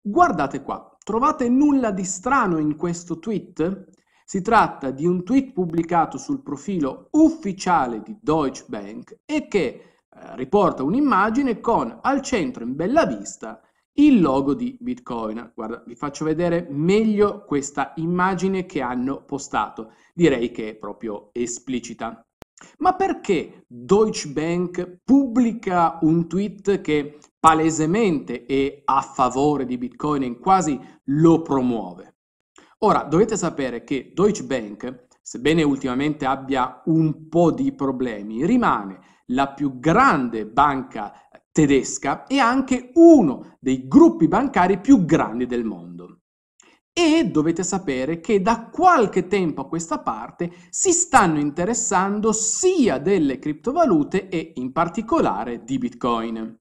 Guardate qua, trovate nulla di strano in questo tweet? Si tratta di un tweet pubblicato sul profilo ufficiale di Deutsche Bank e che eh, riporta un'immagine con al centro in bella vista il logo di Bitcoin. Guarda, vi faccio vedere meglio questa immagine che hanno postato. Direi che è proprio esplicita. Ma perché Deutsche Bank pubblica un tweet che palesemente è a favore di Bitcoin e quasi lo promuove? Ora, dovete sapere che Deutsche Bank, sebbene ultimamente abbia un po' di problemi, rimane la più grande banca tedesca e anche uno dei gruppi bancari più grandi del mondo. E dovete sapere che da qualche tempo a questa parte si stanno interessando sia delle criptovalute e in particolare di Bitcoin.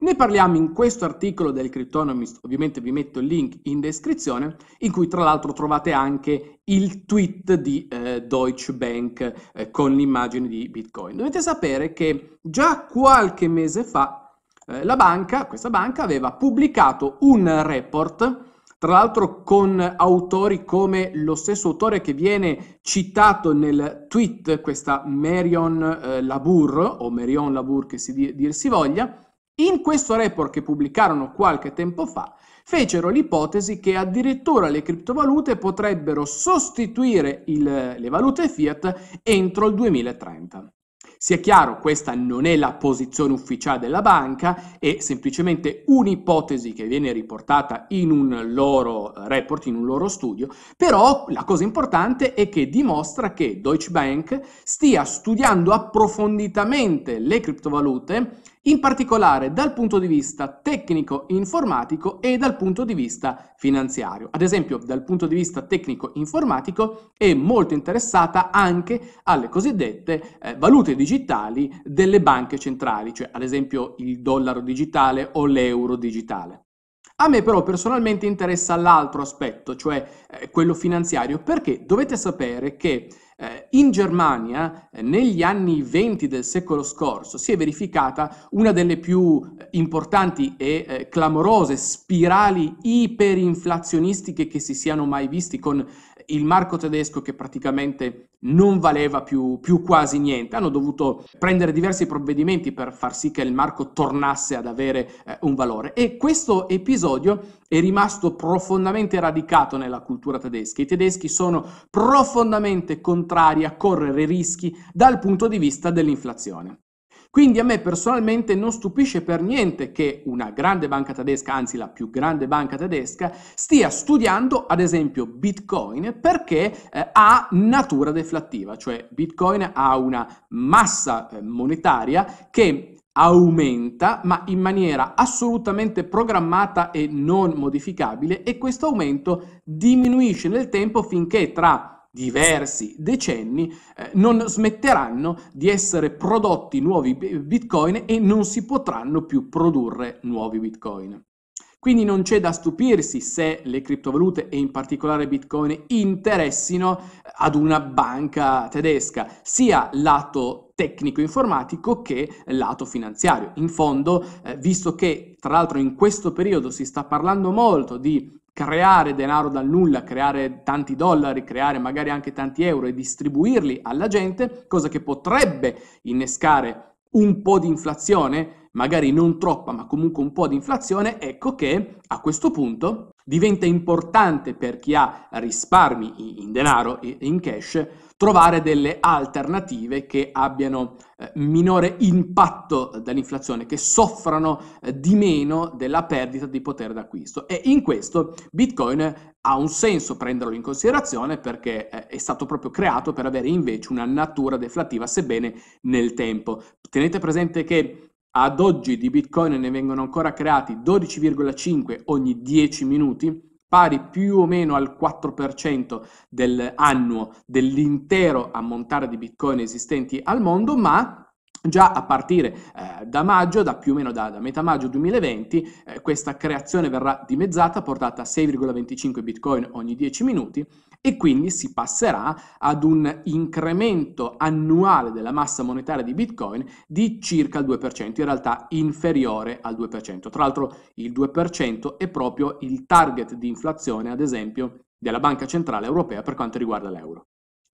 Ne parliamo in questo articolo del Cryptonomist, ovviamente vi metto il link in descrizione, in cui tra l'altro trovate anche il tweet di eh, Deutsche Bank eh, con l'immagine di Bitcoin. Dovete sapere che già qualche mese fa eh, la banca, questa banca, aveva pubblicato un report tra l'altro con autori come lo stesso autore che viene citato nel tweet, questa Marion eh, Labour, o Marion Labour che si di- dir si voglia, in questo report che pubblicarono qualche tempo fa, fecero l'ipotesi che addirittura le criptovalute potrebbero sostituire il, le valute fiat entro il 2030. Sia chiaro, questa non è la posizione ufficiale della banca, è semplicemente un'ipotesi che viene riportata in un loro report, in un loro studio, però la cosa importante è che dimostra che Deutsche Bank stia studiando approfonditamente le criptovalute in particolare dal punto di vista tecnico-informatico e dal punto di vista finanziario. Ad esempio, dal punto di vista tecnico-informatico è molto interessata anche alle cosiddette eh, valute digitali delle banche centrali, cioè ad esempio il dollaro digitale o l'euro digitale. A me però personalmente interessa l'altro aspetto, cioè eh, quello finanziario, perché dovete sapere che eh, in Germania, eh, negli anni 20 del secolo scorso, si è verificata una delle più eh, importanti e clamorose spirali iperinflazionistiche che si siano mai visti, con il marco tedesco che praticamente non valeva più, più, quasi niente. Hanno dovuto prendere diversi provvedimenti per far sì che il marco tornasse ad avere eh, un valore. E questo episodio è rimasto profondamente radicato nella cultura tedesca. I tedeschi sono profondamente contrari a correre rischi dal punto di vista dell'inflazione. Quindi a me personalmente non stupisce per niente che una grande banca tedesca, anzi la più grande banca tedesca, stia studiando ad esempio Bitcoin perché eh, ha natura deflattiva, cioè Bitcoin ha una massa eh, monetaria che aumenta ma in maniera assolutamente programmata e non modificabile e questo aumento diminuisce nel tempo finché tra diversi decenni, eh, non smetteranno di essere prodotti nuovi bitcoin e non si potranno più produrre nuovi bitcoin. Quindi non c'è da stupirsi se le criptovalute e in particolare Bitcoin interessino eh, ad una banca tedesca, sia lato tecnico informatico che lato finanziario. In fondo, eh, visto che tra l'altro in questo periodo si sta parlando molto di creare denaro dal nulla, creare tanti dollari, creare magari anche tanti euro e distribuirli alla gente, cosa che potrebbe innescare un po' di inflazione, magari non troppa ma comunque un po' di inflazione, ecco che a questo punto diventa importante per chi ha risparmi in denaro, in cash, trovare delle alternative che abbiano eh, minore impatto dall'inflazione, che soffrano eh, di meno della perdita di potere d'acquisto. E in questo Bitcoin ha un senso prenderlo in considerazione perché eh, è stato proprio creato per avere invece una natura deflattiva, sebbene nel tempo. Tenete presente che ad oggi di Bitcoin ne vengono ancora creati 12,5 ogni 10 minuti, pari più o meno al 4% dell'annuo dell'intero ammontare di Bitcoin esistenti al mondo, ma Già a partire eh, da maggio, da più o meno da, da metà maggio 2020, eh, questa creazione verrà dimezzata, portata a 6,25 bitcoin ogni 10 minuti e quindi si passerà ad un incremento annuale della massa monetaria di bitcoin di circa il 2%, in realtà inferiore al 2%. Tra l'altro il 2% è proprio il target di inflazione, ad esempio, della Banca Centrale Europea per quanto riguarda l'euro.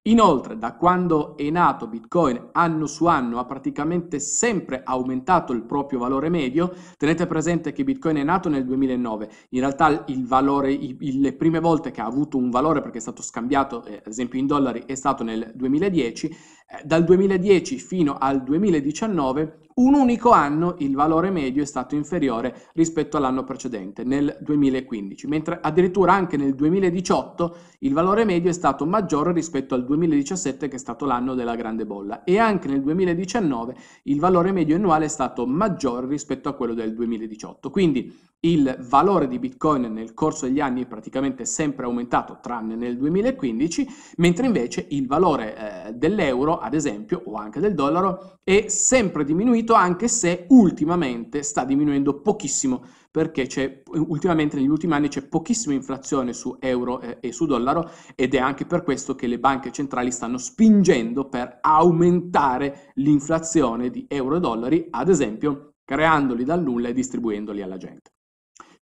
Inoltre, da quando è nato Bitcoin anno su anno ha praticamente sempre aumentato il proprio valore medio. Tenete presente che Bitcoin è nato nel 2009. In realtà il valore, il, le prime volte che ha avuto un valore perché è stato scambiato, eh, ad esempio in dollari, è stato nel 2010 eh, dal 2010 fino al 2019 un unico anno il valore medio è stato inferiore rispetto all'anno precedente, nel 2015, mentre addirittura anche nel 2018 il valore medio è stato maggiore rispetto al 2017 che è stato l'anno della grande bolla e anche nel 2019 il valore medio annuale è stato maggiore rispetto a quello del 2018. Quindi il valore di Bitcoin nel corso degli anni è praticamente sempre aumentato, tranne nel 2015, mentre invece il valore eh, dell'euro, ad esempio, o anche del dollaro, è sempre diminuito, anche se ultimamente sta diminuendo pochissimo, perché c'è, ultimamente negli ultimi anni c'è pochissima inflazione su euro eh, e su dollaro ed è anche per questo che le banche centrali stanno spingendo per aumentare l'inflazione di euro e dollari, ad esempio creandoli dal nulla e distribuendoli alla gente.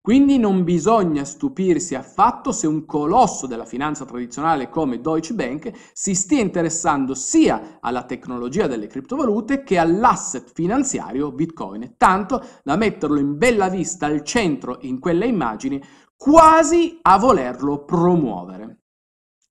Quindi non bisogna stupirsi affatto se un colosso della finanza tradizionale come Deutsche Bank si stia interessando sia alla tecnologia delle criptovalute che all'asset finanziario Bitcoin, tanto da metterlo in bella vista al centro in quelle immagini, quasi a volerlo promuovere.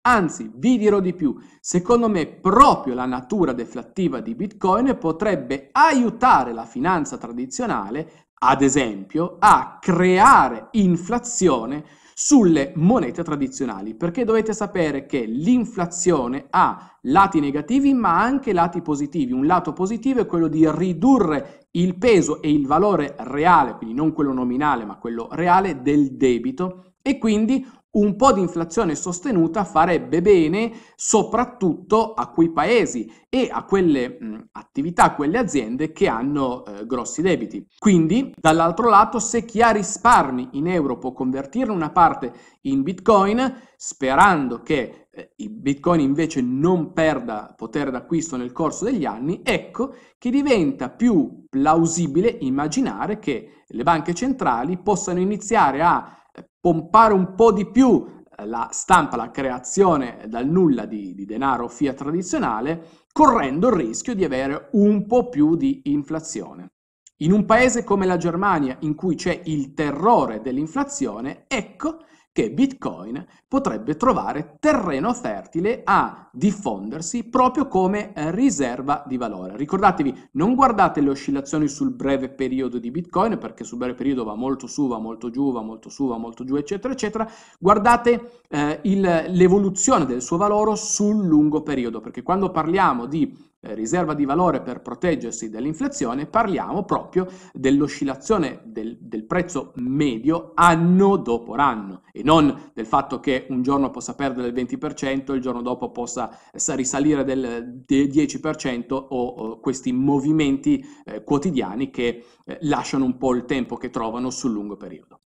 Anzi, vi dirò di più, secondo me proprio la natura deflattiva di Bitcoin potrebbe aiutare la finanza tradizionale ad esempio, a creare inflazione sulle monete tradizionali, perché dovete sapere che l'inflazione ha lati negativi ma anche lati positivi. Un lato positivo è quello di ridurre il peso e il valore reale, quindi non quello nominale ma quello reale del debito e quindi un po' di inflazione sostenuta farebbe bene soprattutto a quei paesi e a quelle mh, attività, a quelle aziende che hanno eh, grossi debiti. Quindi, dall'altro lato, se chi ha risparmi in euro può convertirne una parte in bitcoin, sperando che eh, il bitcoin invece non perda potere d'acquisto nel corso degli anni, ecco che diventa più plausibile immaginare che le banche centrali possano iniziare a pompare un po' di più eh, la stampa, la creazione dal nulla di, di denaro fiat tradizionale, correndo il rischio di avere un po' più di inflazione. In un paese come la Germania, in cui c'è il terrore dell'inflazione, ecco che Bitcoin potrebbe trovare terreno fertile a diffondersi proprio come riserva di valore. Ricordatevi, non guardate le oscillazioni sul breve periodo di Bitcoin, perché sul breve periodo va molto su, va molto giù, va molto su, va molto giù, eccetera, eccetera. Guardate eh, il, l'evoluzione del suo valore sul lungo periodo, perché quando parliamo di eh, riserva di valore per proteggersi dall'inflazione, parliamo proprio dell'oscillazione del, del, prezzo medio anno dopo anno e non del fatto che un giorno possa perdere il 20%, il giorno dopo possa eh, risalire del 10% o, o questi movimenti eh, quotidiani che eh, lasciano un po' il tempo che trovano sul lungo periodo.